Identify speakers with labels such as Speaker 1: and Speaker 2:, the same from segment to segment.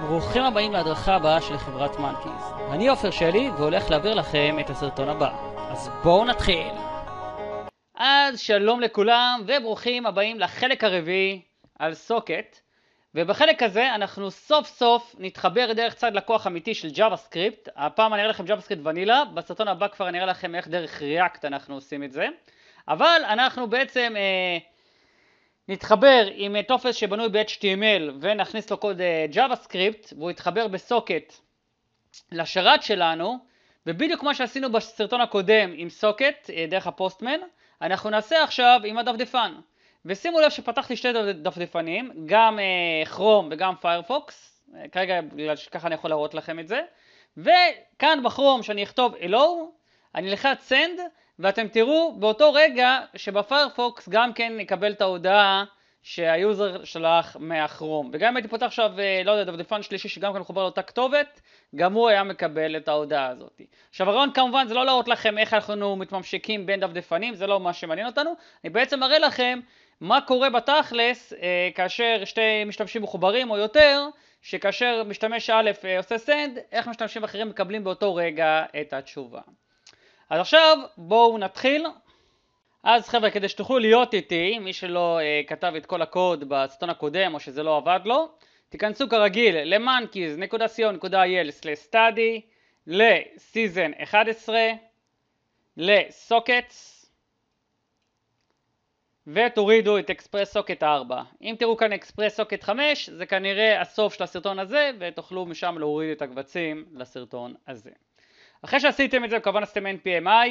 Speaker 1: ברוכים הבאים להדרכה הבאה של חברת מנקיז. אני עופר שלי והולך להעביר לכם את הסרטון הבא. אז בואו נתחיל. אז שלום לכולם וברוכים הבאים לחלק הרביעי על סוקט. ובחלק הזה אנחנו סוף סוף נתחבר דרך צד לקוח אמיתי של ג'אווה סקריפט. הפעם אני אראה לכם ג'אווה סקריפט ונילה, בסרטון הבא כבר אני אראה לכם איך דרך ריאקט אנחנו עושים את זה. אבל אנחנו בעצם... אה, נתחבר עם אה, טופס שבנוי ב-HTML ונכניס לו קוד אה, JavaScript והוא יתחבר בסוקט לשרת שלנו ובדיוק כמו שעשינו בסרטון הקודם עם סוקט אה, דרך הפוסטמן אנחנו נעשה עכשיו עם הדפדפן ושימו לב שפתחתי שתי דפדפנים גם כרום וגם פיירפוקס כרגע בגלל שככה אני יכול להראות לכם את זה וכאן בכרום שאני אכתוב Hello אני אלחץ Send ואתם תראו באותו רגע שבפיירפוקס גם כן נקבל את ההודעה שהיוזר שלח מהכרום. וגם אם הייתי פותח עכשיו, אה, לא יודע, דפדפן שלישי שגם כן חובר לאותה כתובת, גם הוא היה מקבל את ההודעה הזאת. עכשיו הרעיון כמובן זה לא להראות לכם איך אנחנו מתממשקים בין דפדפנים, זה לא מה שמעניין אותנו, אני בעצם אראה לכם מה קורה בתכלס אה, כאשר שתי משתמשים מחוברים או יותר, שכאשר משתמש א' אה, עושה send, איך משתמשים אחרים מקבלים באותו רגע את התשובה. אז עכשיו בואו נתחיל. אז חבר'ה, כדי שתוכלו להיות איתי, מי שלא אה, כתב את כל הקוד בסרטון הקודם או שזה לא עבד לו, תיכנסו כרגיל ל-monkeys.co.il/study, ל-season 11, ל-sockets, ותורידו את אקספרס סוקט 4. אם תראו כאן אקספרס סוקט 5, זה כנראה הסוף של הסרטון הזה, ותוכלו משם להוריד את הקבצים לסרטון הזה. אחרי שעשיתם את זה וכמובן עשיתם NPMI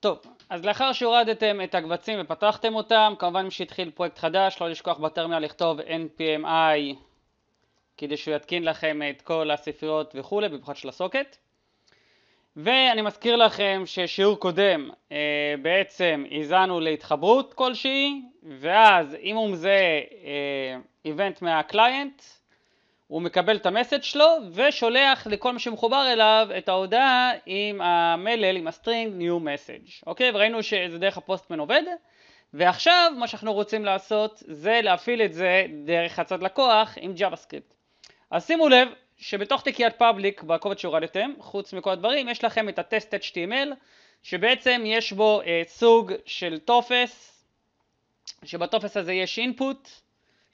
Speaker 1: טוב, אז לאחר שהורדתם את הקבצים ופתחתם אותם, כמובן מי שהתחיל פרויקט חדש, לא לשכוח בטרמינל לכתוב NPMI כדי שהוא יתקין לכם את כל הספריות וכולי, במיוחד של הסוקט. ואני מזכיר לכם ששיעור קודם אה, בעצם איזנו להתחברות כלשהי, ואז אם הוא מזהה אה, איבנט מהקליינט, הוא מקבל את המסד שלו ושולח לכל מה שמחובר אליו את ההודעה עם המלל, עם הסטרינג New Message. אוקיי? וראינו שזה דרך הפוסטמן עובד. ועכשיו מה שאנחנו רוצים לעשות זה להפעיל את זה דרך הצד לקוח עם JavaScript. אז שימו לב שבתוך תיקיית פאבליק בקובץ שהורדתם, חוץ מכל הדברים, יש לכם את הטסט HTML שבעצם יש בו אה, סוג של טופס, שבטופס הזה יש input,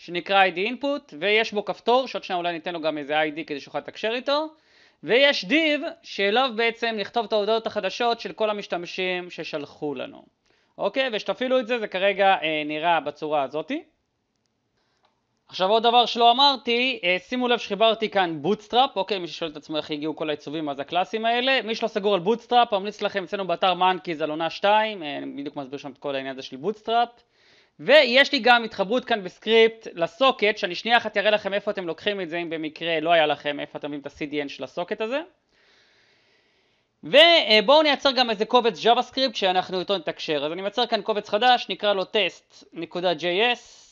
Speaker 1: שנקרא ID input ויש בו כפתור שעוד שניה אולי ניתן לו גם איזה ID כדי שיוכל לתקשר איתו ויש div שאליו בעצם נכתוב את ההודעות החדשות של כל המשתמשים ששלחו לנו אוקיי ושתפעילו את זה זה כרגע אה, נראה בצורה הזאתי עכשיו עוד דבר שלא אמרתי, אה, שימו לב שחיברתי כאן בוטסטראפ, אוקיי, מי ששואל את עצמו איך הגיעו כל העיצובים אז הקלאסיים האלה, מי שלא סגור על בוטסטראפ, אמליץ לכם אצלנו באתר מאנקיז על 2, אה, אני בדיוק מסביר שם את כל העניין הזה של בוטסטראפ, ויש לי גם התחברות כאן בסקריפט לסוקט, שאני שנייה אחת אראה לכם איפה אתם לוקחים את זה, אם במקרה לא היה לכם איפה אתם מביאים את ה-CDN של הסוקט הזה. ובואו נייצר גם איזה קובץ JavaScript שאנחנו איתו נתקשר. אז אני מייצר כאן קובץ חדש, נקרא לו test.js.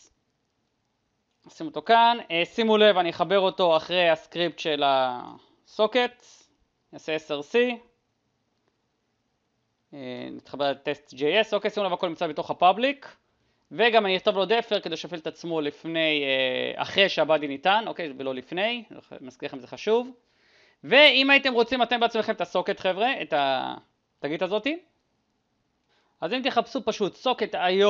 Speaker 1: נשים אותו כאן, אה, שימו לב אני אחבר אותו אחרי הסקריפט של הסוקט, נעשה src, אה, נתחבר לטסט.js, אוקיי שימו לב הכל נמצא בתוך ה-public. וגם אני אכתוב לו דפר כדי שיפעיל את עצמו לפני, אה, אחרי שהבאדי ניתן, אוקיי, ולא לפני, לא מזכיר לכם זה חשוב. ואם הייתם רוצים אתם בעצמכם את הסוקט חבר'ה, את התגית הזאתי, אז אם תחפשו פשוט סוקט IO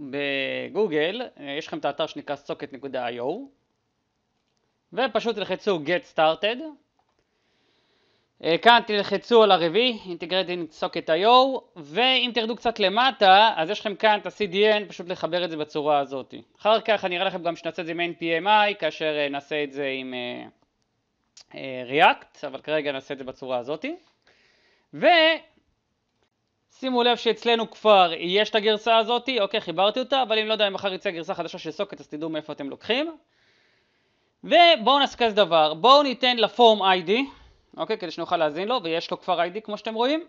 Speaker 1: בגוגל, אה, יש לכם את האתר שנקרא socket.io ופשוט תלחצו get started אה, כאן תלחצו על הרביעי, Integrating סוקט IO, ואם תרדו קצת למטה, אז יש לכם כאן את ה-CDN, פשוט לחבר את זה בצורה הזאת. אחר כך אני אראה לכם גם שנעשה את זה עם NPMI, כאשר אה, נעשה את זה עם אה, React, אבל כרגע נעשה את זה בצורה הזאת. ושימו לב שאצלנו כבר יש את הגרסה הזאת, אוקיי, חיברתי אותה, אבל אם לא יודע אם מחר יצא גרסה חדשה של סוקט, אז תדעו מאיפה אתם לוקחים. ובואו נעשה כזה דבר, בואו ניתן לפורם איי-די. אוקיי? כדי שנוכל להאזין לו, ויש לו כבר ID כמו שאתם רואים.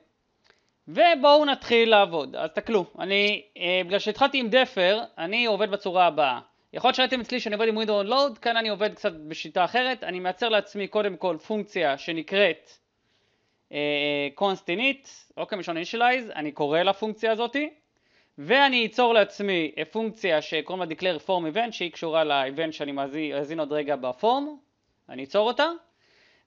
Speaker 1: ובואו נתחיל לעבוד. אז תקלו, אני, אה, בגלל שהתחלתי עם דפר, אני עובד בצורה הבאה. יכול להיות שראיתם אצלי שאני עובד עם window load, כאן אני עובד קצת בשיטה אחרת, אני מייצר לעצמי קודם כל פונקציה שנקראת אה, קונסטינית, אוקיי, מלשון initialize, אני קורא לפונקציה הזאתי, ואני אצור לעצמי אה, פונקציה שקוראים לה declare form event, שהיא קשורה לאיבנט שאני מאזין עוד רגע בפורם, אני אצור אותה,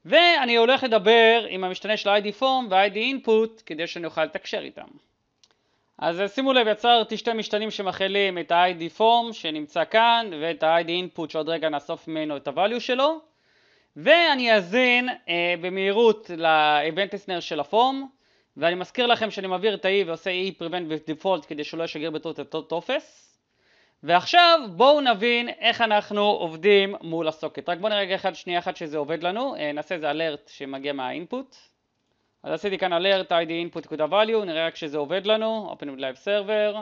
Speaker 1: ואני הולך לדבר עם המשתנה של ה-ID form וה-ID input כדי שאני אוכל לתקשר איתם. אז שימו לב, יצרתי שתי משתנים שמכילים את ה-ID form שנמצא כאן ואת ה-ID input שעוד רגע נאסוף ממנו את ה-value שלו ואני אאזין אה, במהירות ל-event listener של ה-form ואני מזכיר לכם שאני מעביר את ה-E ועושה E prevent ב-default כדי שלא ישגר בטעות את אותו טופס ועכשיו בואו נבין איך אנחנו עובדים מול הסוקט. רק בואו נראה רגע אחד, שנייה אחת שזה עובד לנו. אה, נעשה איזה אלרט שמגיע מהאינפוט. אז עשיתי כאן אלרט id input.value, נראה רק שזה עובד לנו, open with live server,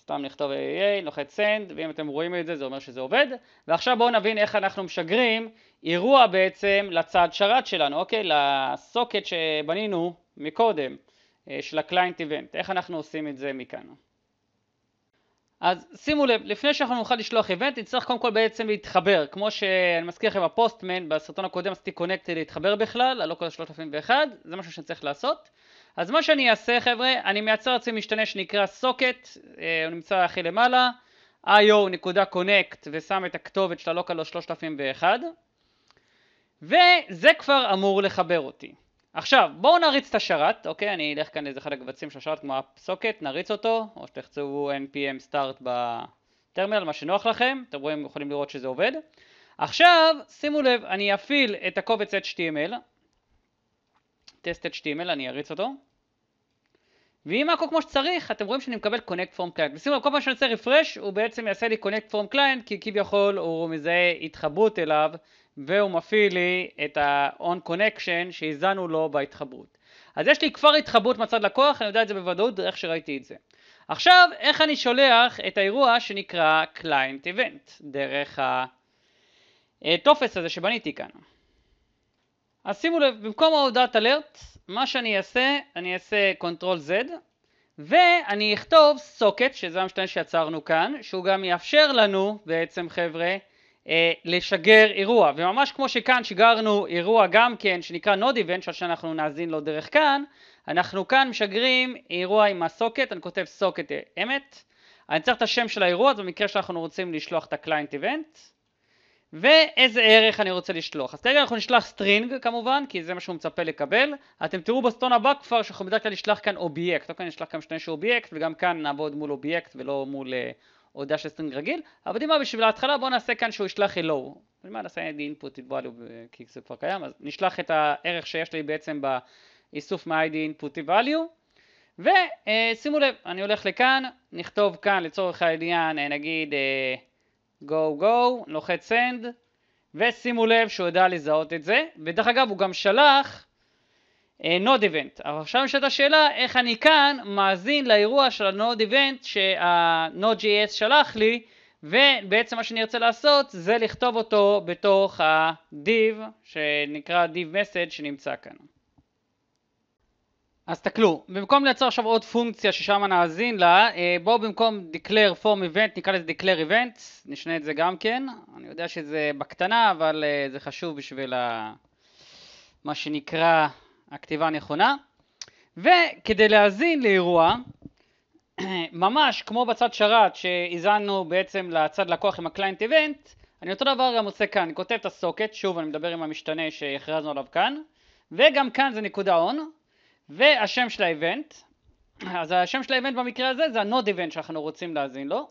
Speaker 1: סתם נכתוב AAA, לוחץ send, ואם אתם רואים את זה זה אומר שזה עובד. ועכשיו בואו נבין איך אנחנו משגרים אירוע בעצם לצד שרת שלנו, אוקיי? לסוקט שבנינו מקודם, אה, של ה-client event, איך אנחנו עושים את זה מכאן. אז שימו לב, לפני שאנחנו נוכל לשלוח איבנט, נצטרך קודם כל בעצם להתחבר, כמו שאני מזכיר לכם הפוסטמן בסרטון הקודם עשיתי קונקט להתחבר בכלל, הלא כל 3001, זה משהו שאני צריך לעשות. אז מה שאני אעשה חבר'ה, אני מייצר עצמי משתנה שנקרא סוקט, אה, הוא נמצא הכי למעלה, io.connect ושם את הכתובת של הלוקל 3001 וזה כבר אמור לחבר אותי. עכשיו, בואו נריץ את השרת, אוקיי? אני אלך כאן לאיזה אחד הקבצים של השרת כמו הפסוקט, נריץ אותו, או שתחצו npm start בטרמינל, מה שנוח לכם, אתם רואים, יכולים לראות שזה עובד. עכשיו, שימו לב, אני אפעיל את הקובץ html, טסט html, אני אריץ אותו. ואם הכל כמו שצריך, אתם רואים שאני מקבל connect from client. ושימו לב, כל פעם שאני עושה רפרש, הוא בעצם יעשה לי connect from client, כי כביכול הוא מזהה התחברות אליו והוא מפעיל לי את ה-on connection שהזנו לו בהתחברות. אז יש לי כבר התחברות מצד לקוח, אני יודע את זה בוודאות איך שראיתי את זה. עכשיו, איך אני שולח את האירוע שנקרא client event, דרך הטופס הזה שבניתי כאן. אז שימו לב, במקום ההודעת אלרט, מה שאני אעשה, אני אעשה Ctrl Z, ואני אכתוב סוקט, שזה המשתנה שיצרנו כאן, שהוא גם יאפשר לנו בעצם חבר'ה אה, לשגר אירוע וממש כמו שכאן שיגרנו אירוע גם כן שנקרא נוד איבנט שאנחנו נאזין לו דרך כאן אנחנו כאן משגרים אירוע עם הסוקט אני כותב סוקט אה, אמת אני צריך את השם של האירוע זה במקרה שאנחנו רוצים לשלוח את הקליינט איבנט ואיזה ערך אני רוצה לשלוח. אז כרגע אנחנו נשלח סטרינג כמובן, כי זה מה שהוא מצפה לקבל. אתם תראו בסטון הבא כבר שאנחנו בדרך כלל נשלח כאן אובייקט, לא כאן נשלח כאן שני אובייקט, וגם כאן נעבוד מול אובייקט ולא מול אה, או דש סטרינג רגיל, אבל דימה בשביל ההתחלה בוא נעשה כאן שהוא ישלח hello. מה נעשה id input value כי זה כבר קיים, אז נשלח את הערך שיש לי בעצם באיסוף מ id input value. ושימו לב, אני הולך לכאן, נכתוב כאן לצורך העניין אה, נגיד אה, go go, לוחץ send, ושימו לב שהוא יודע לזהות את זה, ודרך אגב הוא גם שלח נוד אה, איבנט. עכשיו נשאלת השאלה איך אני כאן מאזין לאירוע של הנוד איבנט שה-Node.js שלח לי ובעצם מה שאני ארצה לעשות זה לכתוב אותו בתוך ה-div שנקרא div message שנמצא כאן. אז תקלו, במקום לייצר עכשיו עוד פונקציה ששם נאזין לה, אה, בואו במקום declare form event נקרא לזה declare event, נשנה את זה גם כן, אני יודע שזה בקטנה אבל אה, זה חשוב בשביל ה... מה שנקרא הכתיבה הנכונה. וכדי להאזין לאירוע, ממש כמו בצד שרת שהזנו בעצם לצד לקוח עם הקליינט איבנט, אני אותו דבר גם עושה כאן, אני כותב את הסוקט, שוב אני מדבר עם המשתנה שהכרזנו עליו כאן, וגם כאן זה נקודה און, והשם של האיבנט, אז השם של האיבנט במקרה הזה זה ה-Node Event שאנחנו רוצים להאזין לו,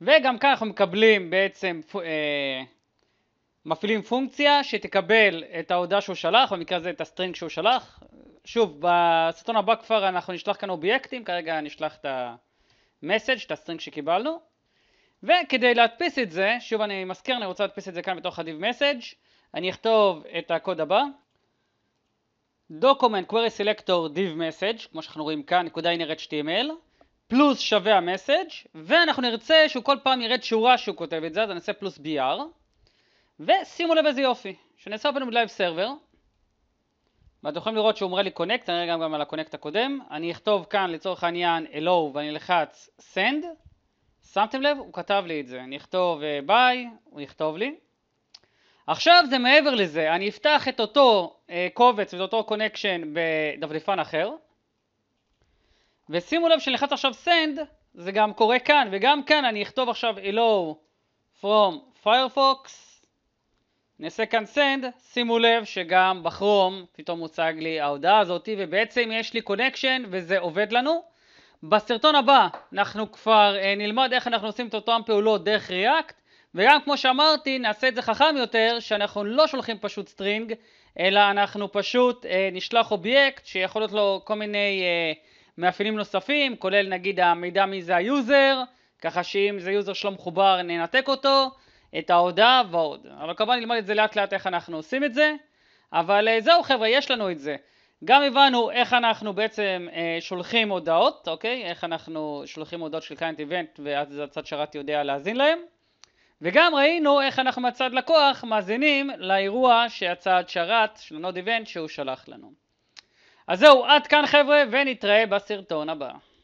Speaker 1: וגם כאן אנחנו מקבלים בעצם אה, מפעילים פונקציה שתקבל את ההודעה שהוא שלח, במקרה הזה את הסטרינג שהוא שלח. שוב, בסרטון הבא כבר אנחנו נשלח כאן אובייקטים, כרגע נשלח את המסאג', את הסטרינג שקיבלנו. וכדי להדפיס את זה, שוב אני מזכיר, אני רוצה להדפיס את זה כאן בתוך הדיב מסאג', אני אכתוב את הקוד הבא. document query selector div message, כמו שאנחנו רואים כאן, נקודה html, פלוס שווה המסאג', ואנחנו נרצה שהוא כל פעם ירד שורה שהוא כותב את זה, אז אני אעשה פלוס br. ושימו לב איזה יופי, שנעשה בנו לייב סרבר ואתם יכולים לראות שהוא אומר לי קונקט, אני אראה גם, גם על הקונקט הקודם, אני אכתוב כאן לצורך העניין hello ואני אלחץ send, שמתם לב? הוא כתב לי את זה, אני אכתוב ביי, אה, הוא יכתוב לי. עכשיו זה מעבר לזה, אני אפתח את אותו uh, קובץ ואת אותו קונקשן בדפדפן אחר, ושימו לב שאני שנלחץ עכשיו send, זה גם קורה כאן, וגם כאן אני אכתוב עכשיו hello from firefox נעשה כאן send, שימו לב שגם בכרום פתאום הוצג לי ההודעה הזאת ובעצם יש לי קונקשן וזה עובד לנו. בסרטון הבא אנחנו כבר אה, נלמד איך אנחנו עושים את אותן פעולות דרך React וגם כמו שאמרתי נעשה את זה חכם יותר שאנחנו לא שולחים פשוט סטרינג אלא אנחנו פשוט אה, נשלח אובייקט שיכול להיות לו כל מיני אה, מאפיינים נוספים כולל נגיד המידע מי זה היוזר ככה שאם זה יוזר שלא מחובר ננתק אותו את ההודעה ועוד. אבל כמובן נלמד את זה לאט לאט איך אנחנו עושים את זה, אבל אה, זהו חבר'ה, יש לנו את זה. גם הבנו איך אנחנו בעצם אה, שולחים הודעות, אוקיי? איך אנחנו שולחים הודעות של client איבנט ואז הצד שרת יודע להאזין להם. וגם ראינו איך אנחנו מצד לקוח מאזינים לאירוע שהצד שרת של נוד איבנט שהוא שלח לנו. אז זהו, עד כאן חבר'ה, ונתראה בסרטון הבא.